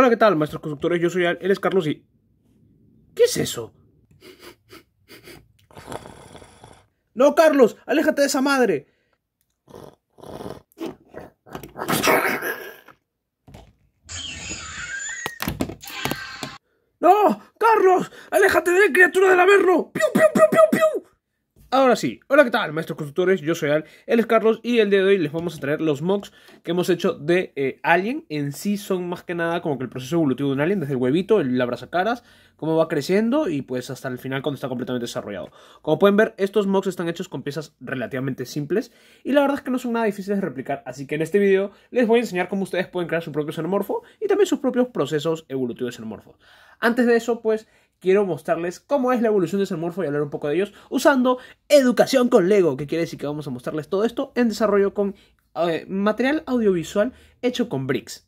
Hola, ¿qué tal, maestros constructores? Yo soy él es Carlos y... ¿Qué es eso? ¡No, Carlos! ¡Aléjate de esa madre! ¡No! ¡Carlos! ¡Aléjate de la criatura del averno! ¡Piu, piu, piu, piu, piu! Ahora sí, hola qué tal maestros constructores, yo soy Al, él es Carlos y el día de hoy les vamos a traer los mocks que hemos hecho de eh, Alien, en sí son más que nada como que el proceso evolutivo de un Alien, desde el huevito, el abrazacaras, cómo va creciendo y pues hasta el final cuando está completamente desarrollado. Como pueden ver, estos mocks están hechos con piezas relativamente simples y la verdad es que no son nada difíciles de replicar, así que en este video les voy a enseñar cómo ustedes pueden crear su propio xenomorfo y también sus propios procesos evolutivos xenomorfos. Antes de eso, pues quiero mostrarles cómo es la evolución de morfo y hablar un poco de ellos usando educación con Lego, que quiere decir que vamos a mostrarles todo esto en desarrollo con eh, material audiovisual hecho con bricks.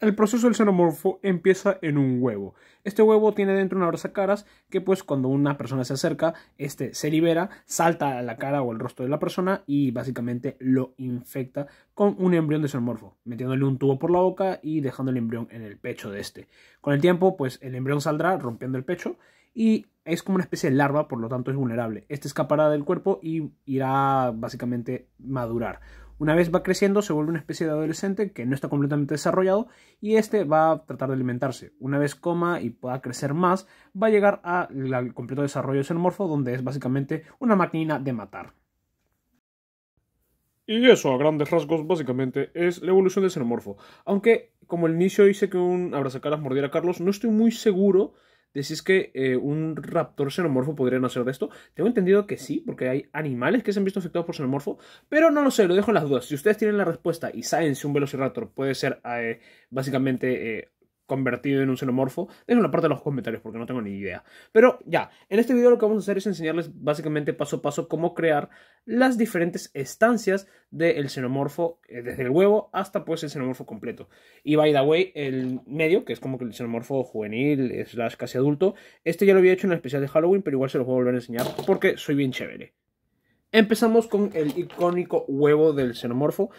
El proceso del xenomorfo empieza en un huevo. Este huevo tiene dentro una caras que pues cuando una persona se acerca, este se libera, salta a la cara o el rostro de la persona y básicamente lo infecta con un embrión de xenomorfo, metiéndole un tubo por la boca y dejando el embrión en el pecho de este. Con el tiempo pues el embrión saldrá rompiendo el pecho y es como una especie de larva, por lo tanto es vulnerable. Este escapará del cuerpo y irá básicamente madurar. Una vez va creciendo, se vuelve una especie de adolescente que no está completamente desarrollado y este va a tratar de alimentarse. Una vez coma y pueda crecer más, va a llegar al completo desarrollo de xenomorfo, donde es básicamente una máquina de matar. Y eso, a grandes rasgos, básicamente es la evolución del xenomorfo. Aunque, como el inicio dice que un abrazacaras mordiera a Carlos, no estoy muy seguro Decís que eh, un raptor xenomorfo podría nacer de esto. Tengo entendido que sí, porque hay animales que se han visto afectados por xenomorfo, pero no lo sé, lo dejo en las dudas. Si ustedes tienen la respuesta y saben si un velociraptor puede ser eh, básicamente eh, convertido en un xenomorfo. la parte de los comentarios porque no tengo ni idea. Pero ya, en este video lo que vamos a hacer es enseñarles básicamente paso a paso cómo crear las diferentes estancias del xenomorfo, eh, desde el huevo hasta pues el xenomorfo completo. Y by the way, el medio, que es como que el xenomorfo juvenil, slash casi adulto, este ya lo había hecho en el especial de Halloween, pero igual se los voy a volver a enseñar porque soy bien chévere. Empezamos con el icónico huevo del xenomorfo,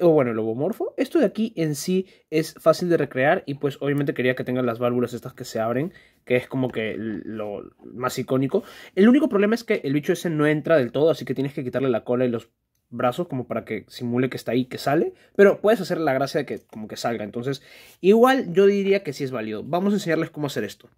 o bueno, el lobomorfo. Esto de aquí en sí es fácil de recrear y pues obviamente quería que tengan las válvulas estas que se abren, que es como que lo más icónico. El único problema es que el bicho ese no entra del todo, así que tienes que quitarle la cola y los brazos como para que simule que está ahí, que sale, pero puedes hacer la gracia de que como que salga. Entonces, igual yo diría que sí es válido. Vamos a enseñarles cómo hacer esto.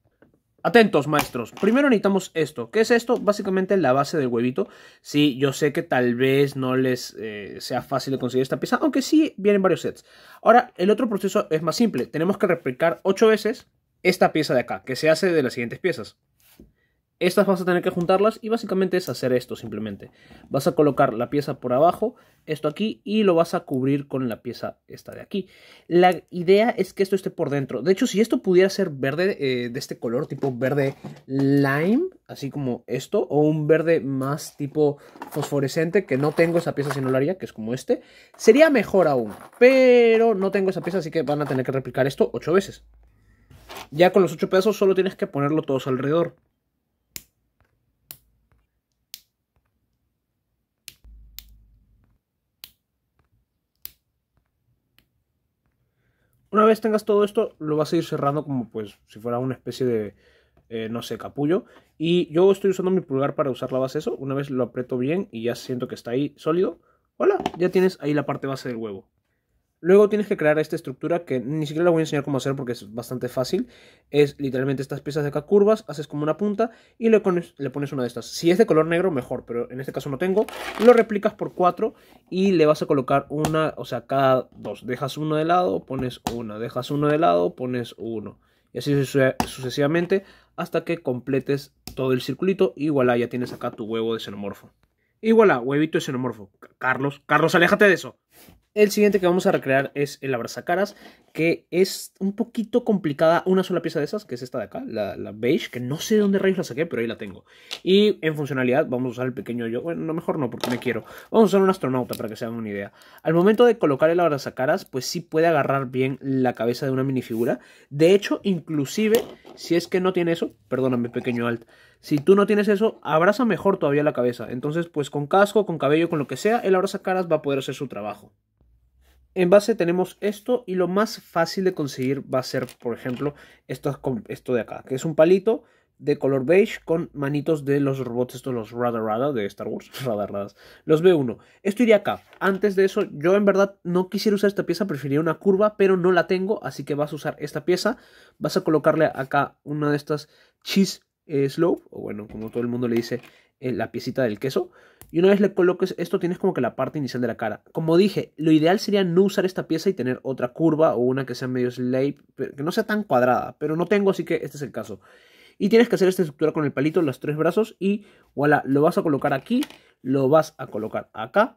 Atentos, maestros. Primero necesitamos esto. ¿Qué es esto? Básicamente la base del huevito. Sí, yo sé que tal vez no les eh, sea fácil de conseguir esta pieza, aunque sí vienen varios sets. Ahora, el otro proceso es más simple. Tenemos que replicar ocho veces esta pieza de acá, que se hace de las siguientes piezas. Estas vas a tener que juntarlas y básicamente es hacer esto simplemente. Vas a colocar la pieza por abajo, esto aquí, y lo vas a cubrir con la pieza esta de aquí. La idea es que esto esté por dentro. De hecho, si esto pudiera ser verde eh, de este color, tipo verde lime, así como esto, o un verde más tipo fosforescente, que no tengo esa pieza sino la haría, que es como este, sería mejor aún. Pero no tengo esa pieza, así que van a tener que replicar esto 8 veces. Ya con los ocho pedazos solo tienes que ponerlo todos alrededor. Una vez tengas todo esto, lo vas a ir cerrando como pues si fuera una especie de, eh, no sé, capullo. Y yo estoy usando mi pulgar para usar la base eso. Una vez lo aprieto bien y ya siento que está ahí sólido. Hola, ya tienes ahí la parte base del huevo. Luego tienes que crear esta estructura que ni siquiera la voy a enseñar cómo hacer porque es bastante fácil. Es literalmente estas piezas de acá curvas, haces como una punta y le, pones, una de estas. Si es de color negro, mejor, pero en este caso no tengo. Lo replicas por cuatro y le vas a colocar una, o sea, cada dos. Dejas uno de lado, pones una. Dejas uno de lado, pones uno. Y así sucesivamente hasta que completes todo el circulito y ya tienes acá tu huevo de xenomorfo. Y voilà, huevito de xenomorfo. Carlos, Carlos, aléjate de eso. El siguiente que vamos a recrear es el abrazacaras, que es un poquito complicada una sola pieza de esas, que es esta de acá, la, beige, que no sé de dónde rayos la saqué, pero ahí la tengo. Y en funcionalidad vamos a usar el pequeño yo, bueno, mejor no, porque me quiero. Vamos a usar un astronauta para que se hagan una idea. Al momento de colocar el abrazacaras, pues sí puede agarrar bien la cabeza de una minifigura. De hecho, inclusive, si es que no tiene eso, perdóname pequeño alt, si tú no tienes eso, abraza mejor todavía la cabeza. Entonces, pues con casco, con cabello, con lo que sea, el abrazacaras va a poder hacer su trabajo en base tenemos esto y lo más fácil de conseguir va a ser, por ejemplo, esto, de acá, que es un palito de color beige con manitos de los robots, estos los Rada de Star Wars, Radaradas, los B1. Esto iría acá. Antes de eso, yo en verdad no quisiera usar esta pieza, preferiría una curva, pero no la tengo, así que vas a usar esta pieza. Vas a colocarle acá una de estas cheese eh, slope, o bueno, como todo el mundo le dice, eh, la piecita del queso. Y una vez le coloques esto, tienes como que la parte inicial de la cara. Como dije, lo ideal sería no usar esta pieza y tener otra curva o una que sea medio slave, que no sea tan cuadrada, pero no tengo, así que este es el caso. Y tienes que hacer esta estructura con el palito, los tres brazos y voilà, lo vas a colocar aquí, lo vas a colocar acá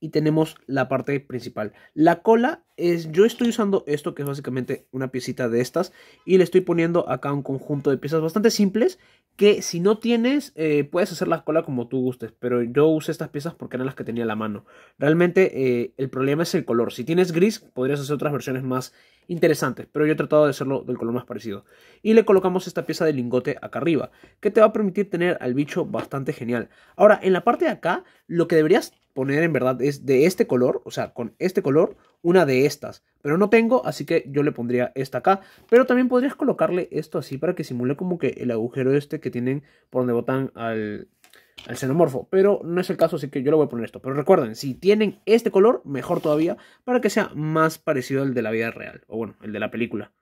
y tenemos la parte principal. La cola es, yo estoy usando esto que es básicamente una piecita de estas y le estoy poniendo acá un conjunto de piezas bastante simples que si no tienes eh, puedes hacer la cola como tú gustes, pero yo usé estas piezas porque eran las que tenía la mano. Realmente eh, el problema es el color, si tienes gris podrías hacer otras versiones más interesantes, pero yo he tratado de hacerlo del color más parecido. Y le colocamos esta pieza de lingote acá arriba, que te va a permitir tener al bicho bastante genial. Ahora, en la parte de acá, lo que deberías poner en verdad es de este color, o sea, con este color, una de estas. Pero no tengo, así que yo le pondría esta acá. Pero también podrías colocarle esto así para que simule como que el agujero este que tienen por donde botan al, al xenomorfo, pero no es el caso, así que yo le voy a poner esto. Pero recuerden, si tienen este color, mejor todavía, para que sea más parecido al de la vida real, o bueno, el de la película.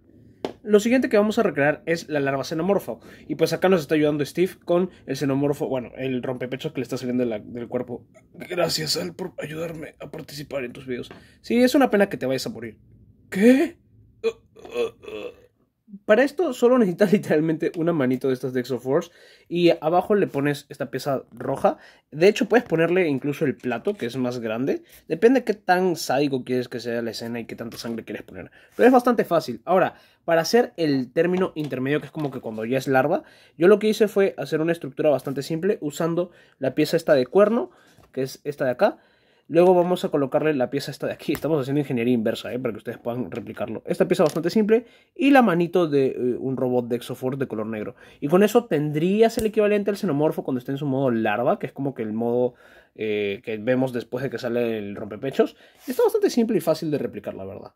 Lo siguiente que vamos a recrear es la larva xenomorfo. Y pues acá nos está ayudando Steve con el xenomorfo, bueno, el rompepecho que le está saliendo del cuerpo. Gracias, Al, por ayudarme a participar en tus videos. Sí, es una pena que te vayas a morir. ¿Qué? para esto solo necesitas literalmente una manito de estas de Force y abajo le pones esta pieza roja. De hecho, puedes ponerle incluso el plato, que es más grande. Depende de qué tan sádico quieres que sea la escena y qué tanta sangre quieres poner. Pero es bastante fácil. Ahora, para hacer el término intermedio, que es como que cuando ya es larva, yo lo que hice fue hacer una estructura bastante simple usando la pieza esta de cuerno, que es esta de acá Luego vamos a colocarle la pieza esta de aquí. Estamos haciendo ingeniería inversa, ¿eh? para que ustedes puedan replicarlo. Esta pieza bastante simple y la manito de eh, un robot de exofor de color negro. Y con eso tendrías el equivalente al xenomorfo cuando esté en su modo larva, que es como que el modo eh, que vemos después de que sale el rompepechos. Está bastante simple y fácil de replicar, la verdad.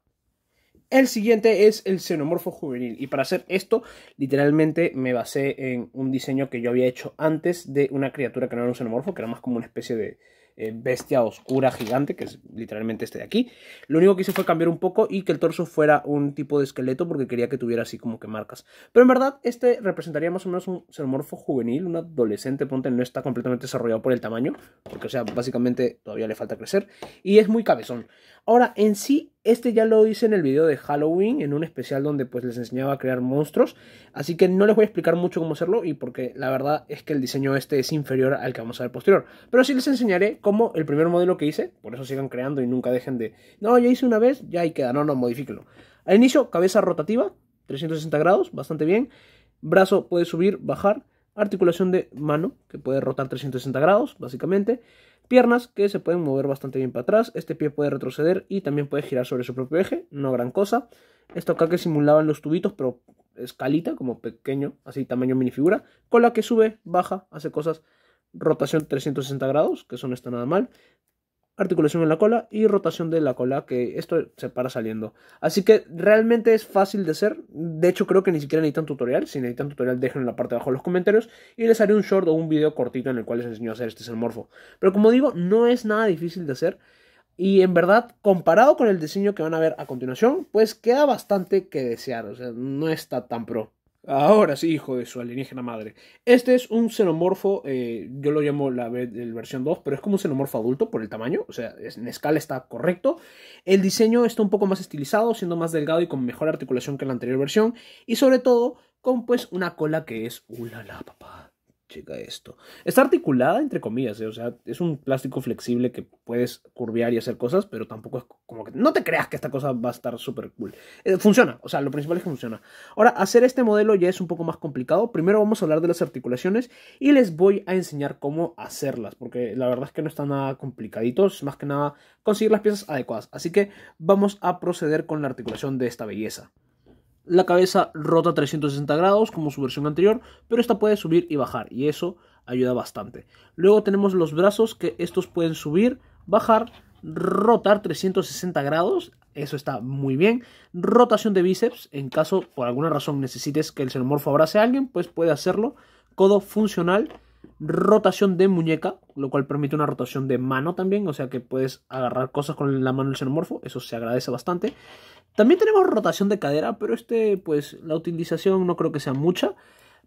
El siguiente es el xenomorfo juvenil. Y para hacer esto, literalmente me basé en un diseño que yo había hecho antes de una criatura que no era un xenomorfo, que era más como una especie de eh, bestia oscura gigante, que es literalmente este de aquí. Lo único que hice fue cambiar un poco y que el torso fuera un tipo de esqueleto porque quería que tuviera así como que marcas. Pero en verdad este representaría más o menos un xenomorfo juvenil, un adolescente, ponte, no está completamente desarrollado por el tamaño, porque o sea, básicamente todavía le falta crecer. Y es muy cabezón. Ahora, en sí, este ya lo hice en el video de Halloween, en un especial donde pues les enseñaba a crear monstruos. Así que no les voy a explicar mucho cómo hacerlo y porque la verdad es que el diseño este es inferior al que vamos a ver posterior. Pero sí les enseñaré cómo el primer modelo que hice, por eso sigan creando y nunca dejen de... No, ya hice una vez, ya ahí queda, no, no, modifíquelo. Al inicio, cabeza rotativa, 360 grados, bastante bien. Brazo puede subir, bajar articulación de mano que puede rotar 360 grados, básicamente. Piernas que se pueden mover bastante bien para atrás. Este pie puede retroceder y también puede girar sobre su propio eje. No gran cosa. Esto acá que simulaban los tubitos, pero escalita, como pequeño, así tamaño minifigura. la que sube, baja, hace cosas. Rotación 360 grados, que eso no está nada mal articulación en la cola y rotación de la cola, que esto se para saliendo. Así que realmente es fácil de hacer. De hecho, creo que ni siquiera necesitan tutorial. Si necesitan tutorial, déjenlo en la parte de abajo en los comentarios y les haré un short o un video cortito en el cual les enseño a hacer este morfo Pero como digo, no es nada difícil de hacer. Y en verdad, comparado con el diseño que van a ver a continuación, pues queda bastante que desear. O sea, no está tan pro. Ahora sí, hijo de su alienígena madre. Este es un xenomorfo, eh, yo lo llamo la, versión 2, pero es como un xenomorfo adulto por el tamaño, o sea, en escala está correcto. El diseño está un poco más estilizado, siendo más delgado y con mejor articulación que la anterior versión, y sobre todo con pues una cola que es una lapa chica esto. Está articulada, entre comillas, ¿eh? o sea, es un plástico flexible que puedes curvear y hacer cosas, pero tampoco es como que... No te creas que esta cosa va a estar súper cool. Eh, funciona, o sea, lo principal es que funciona. Ahora, hacer este modelo ya es un poco más complicado. Primero vamos a hablar de las articulaciones y les voy a enseñar cómo hacerlas, porque la verdad es que no está nada complicadito, es más que nada conseguir las piezas adecuadas. Así que vamos a proceder con la articulación de esta belleza la cabeza rota 360 grados como su versión anterior, pero esta puede subir y bajar y eso ayuda bastante. Luego tenemos los brazos que estos pueden subir, bajar, rotar 360 grados, eso está muy bien. Rotación de bíceps, en caso por alguna razón necesites que el xenomorfo abrace a alguien, pues puede hacerlo. Codo funcional, rotación de muñeca, lo cual permite una rotación de mano también, o sea que puedes agarrar cosas con la mano del xenomorfo, eso se agradece bastante. También tenemos rotación de cadera, pero este, pues la utilización no creo que sea mucha.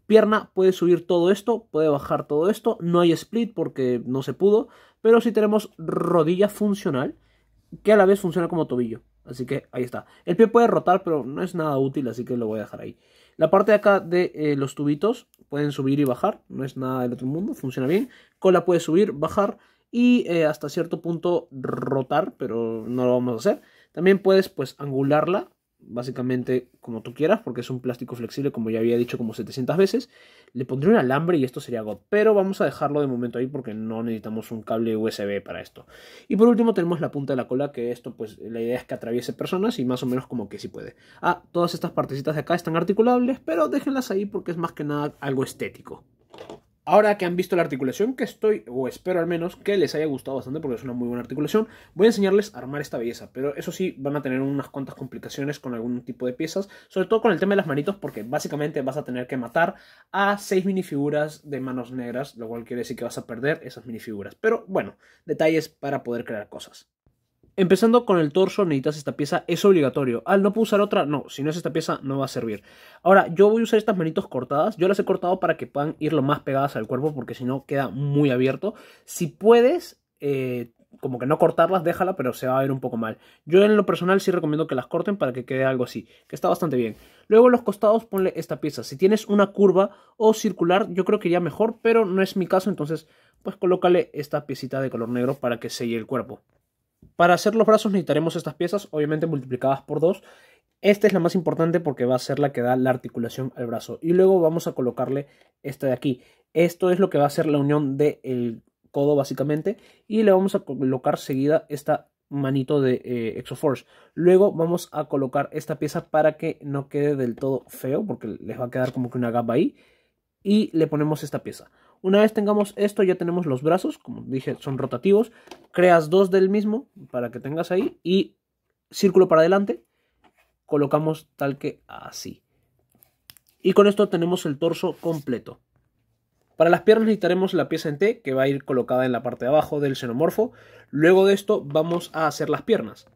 Pierna puede subir todo esto, puede bajar todo esto. No hay split porque no se pudo, pero sí tenemos rodilla funcional que a la vez funciona como tobillo. Así que ahí está. El pie puede rotar, pero no es nada útil, así que lo voy a dejar ahí. La parte de acá de eh, los tubitos pueden subir y bajar, no es nada del otro mundo, funciona bien. Cola puede subir, bajar y eh, hasta cierto punto rotar, pero no lo vamos a hacer. También puedes pues angularla, básicamente como tú quieras, porque es un plástico flexible, como ya había dicho como 700 veces. Le pondré un alambre y esto sería God, pero vamos a dejarlo de momento ahí porque no necesitamos un cable USB para esto. Y por último tenemos la punta de la cola, que esto pues la idea es que atraviese personas y más o menos como que sí puede. Ah, todas estas partecitas de acá están articulables, pero déjenlas ahí porque es más que nada algo estético. Ahora que han visto la articulación que estoy, o espero al menos que les haya gustado bastante porque es una muy buena articulación, voy a enseñarles a armar esta belleza, pero eso sí van a tener unas cuantas complicaciones con algún tipo de piezas, sobre todo con el tema de las manitos porque básicamente vas a tener que matar a 6 minifiguras de manos negras, lo cual quiere decir que vas a perder esas minifiguras, pero bueno, detalles para poder crear cosas. Empezando con el torso, necesitas esta pieza, es obligatorio. Al ah, no puedo usar otra, no, si no es esta pieza no va a servir. Ahora, yo voy a usar estas manitos cortadas, yo las he cortado para que puedan ir lo más pegadas al cuerpo porque si no queda muy abierto. Si puedes, eh, como que no cortarlas, déjala, pero se va a ver un poco mal. Yo en lo personal sí recomiendo que las corten para que quede algo así, que está bastante bien. Luego en los costados ponle esta pieza. Si tienes una curva o circular, yo creo que ya mejor, pero no es mi caso, entonces pues colócale esta piecita de color negro para que selle el cuerpo. Para hacer los brazos necesitaremos estas piezas, obviamente multiplicadas por dos. Esta es la más importante porque va a ser la que da la articulación al brazo. Y luego vamos a colocarle esta de aquí. Esto es lo que va a ser la unión del el codo básicamente. Y le vamos a colocar seguida esta manito de eh, Exoforce. Luego vamos a colocar esta pieza para que no quede del todo feo porque les va a quedar como que una gamba ahí y le ponemos esta pieza. Una vez tengamos esto, ya tenemos los brazos, como dije, son rotativos. Creas dos del mismo para que tengas ahí y círculo para adelante. Colocamos tal que así. Y con esto tenemos el torso completo. Para las piernas necesitaremos la pieza en T que va a ir colocada en la parte de abajo del xenomorfo. Luego de esto vamos a hacer las piernas.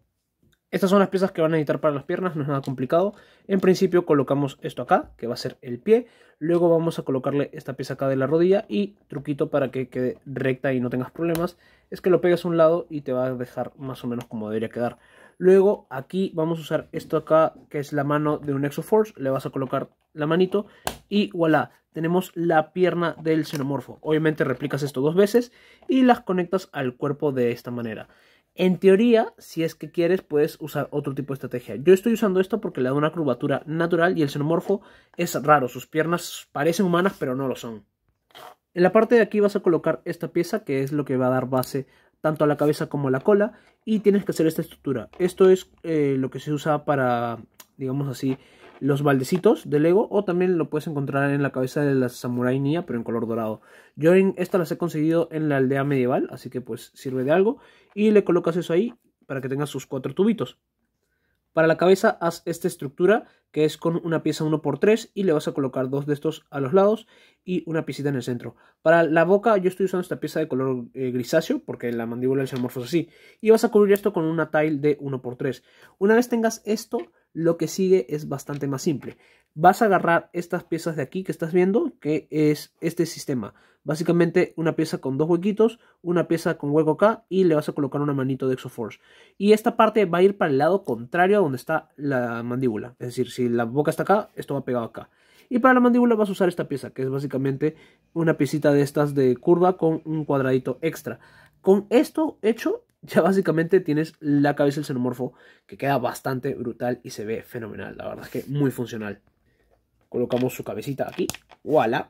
Estas son las piezas que van a necesitar para las piernas, no es nada complicado. En principio colocamos esto acá, que va a ser el pie. Luego vamos a colocarle esta pieza acá de la rodilla y truquito para que quede recta y no tengas problemas. Es que lo pegas a un lado y te va a dejar más o menos como debería quedar. Luego aquí vamos a usar esto acá, que es la mano de un Exoforce. Le vas a colocar la manito y voilà, tenemos la pierna del xenomorfo. Obviamente replicas esto dos veces y las conectas al cuerpo de esta manera. En teoría, si es que quieres, puedes usar otro tipo de estrategia. Yo estoy usando esto porque le da una curvatura natural y el xenomorfo es raro. Sus piernas parecen humanas, pero no lo son. En la parte de aquí vas a colocar esta pieza, que es lo que va a dar base tanto a la cabeza como a la cola. Y tienes que hacer esta estructura. Esto es eh, lo que se usa para, digamos así, los baldecitos de Lego o también lo puedes encontrar en la cabeza de la samurai Nia. pero en color dorado. Yo en esta las he conseguido en la aldea medieval, así que pues sirve de algo y le colocas eso ahí para que tengas sus cuatro tubitos. Para la cabeza haz esta estructura que es con una pieza 1x3 y le vas a colocar dos de estos a los lados y una piecita en el centro. Para la boca yo estoy usando esta pieza de color eh, grisáceo porque la mandíbula es amorfosa es así. Y vas a cubrir esto con una tile de 1x3. Una vez tengas esto lo que sigue es bastante más simple. Vas a agarrar estas piezas de aquí que estás viendo, que es este sistema. Básicamente una pieza con dos huequitos, una pieza con hueco acá y le vas a colocar una manito de Exoforce. Y esta parte va a ir para el lado contrario a donde está la mandíbula. Es decir, si la boca está acá, esto va pegado acá. Y para la mandíbula vas a usar esta pieza, que es básicamente una piecita de estas de curva con un cuadradito extra. Con esto hecho, ya básicamente tienes la cabeza del xenomorfo que queda bastante brutal y se ve fenomenal. La verdad es que muy funcional. Colocamos su cabecita aquí. ¡Voilà!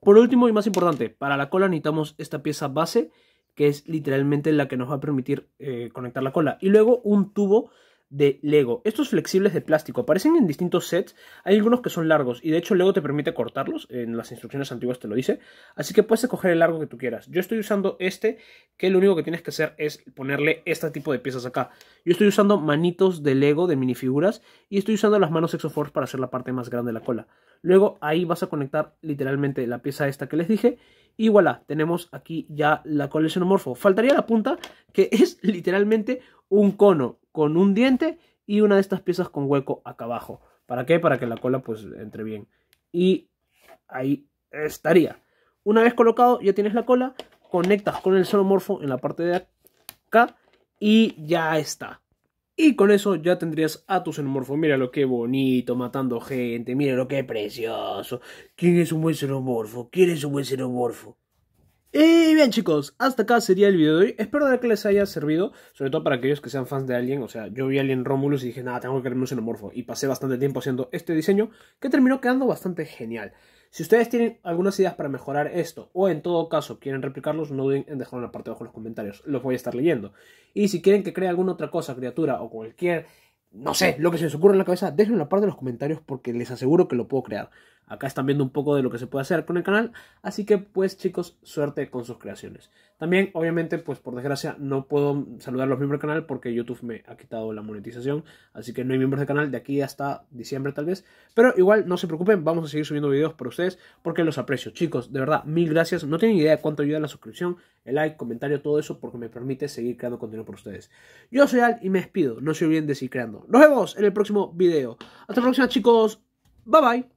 Por último y más importante, para la cola necesitamos esta pieza base que es literalmente la que nos va a permitir eh, conectar la cola. Y luego un tubo de Lego. Estos flexibles de plástico aparecen en distintos sets. Hay algunos que son largos y de hecho Lego te permite cortarlos. En las instrucciones antiguas te lo dice. Así que puedes escoger el largo que tú quieras. Yo estoy usando este que lo único que tienes que hacer es ponerle este tipo de piezas acá. Yo estoy usando manitos de Lego de minifiguras y estoy usando las manos Exoforce para hacer la parte más grande de la cola. Luego ahí vas a conectar literalmente la pieza esta que les dije y voilà, tenemos aquí ya la cola del xenomorfo. Faltaría la punta que es literalmente un cono con un diente y una de estas piezas con hueco acá abajo. ¿Para qué? Para que la cola pues entre bien. Y ahí estaría. Una vez colocado ya tienes la cola, conectas con el xenomorfo en la parte de acá y ya está. Y con eso ya tendrías a tu xenomorfo. Mira lo que bonito, matando gente. Mira lo que precioso. ¿Quién es un buen xenomorfo? ¿Quién es un buen xenomorfo? Y bien chicos, hasta acá sería el video de hoy. Espero que les haya servido, sobre todo para aquellos que sean fans de alguien O sea, yo vi Alien Romulus y dije, nada, tengo que crearme un xenomorfo. Y pasé bastante tiempo haciendo este diseño, que terminó quedando bastante genial. Si ustedes tienen algunas ideas para mejorar esto, o en todo caso quieren replicarlos, no duden en dejarlo en la parte de abajo en los comentarios, los voy a estar leyendo. Y si quieren que cree alguna otra cosa, criatura o cualquier, no sé, lo que se les ocurra en la cabeza, déjenlo en la parte de los comentarios porque les aseguro que lo puedo crear. Acá están viendo un poco de lo que se puede hacer con el canal. Así que pues chicos, suerte con sus creaciones. También obviamente pues por desgracia no puedo saludar a los miembros del canal porque YouTube me ha quitado la monetización. Así que no hay miembros del canal de aquí hasta diciembre tal vez. Pero igual no se preocupen, vamos a seguir subiendo videos para ustedes porque los aprecio. Chicos, de verdad, mil gracias. No tienen idea de cuánto ayuda la suscripción, el like, comentario, todo eso porque me permite seguir creando contenido por ustedes. Yo soy Al y me despido. No se olviden de seguir creando. Nos vemos en el próximo video. Hasta la próxima chicos. Bye bye.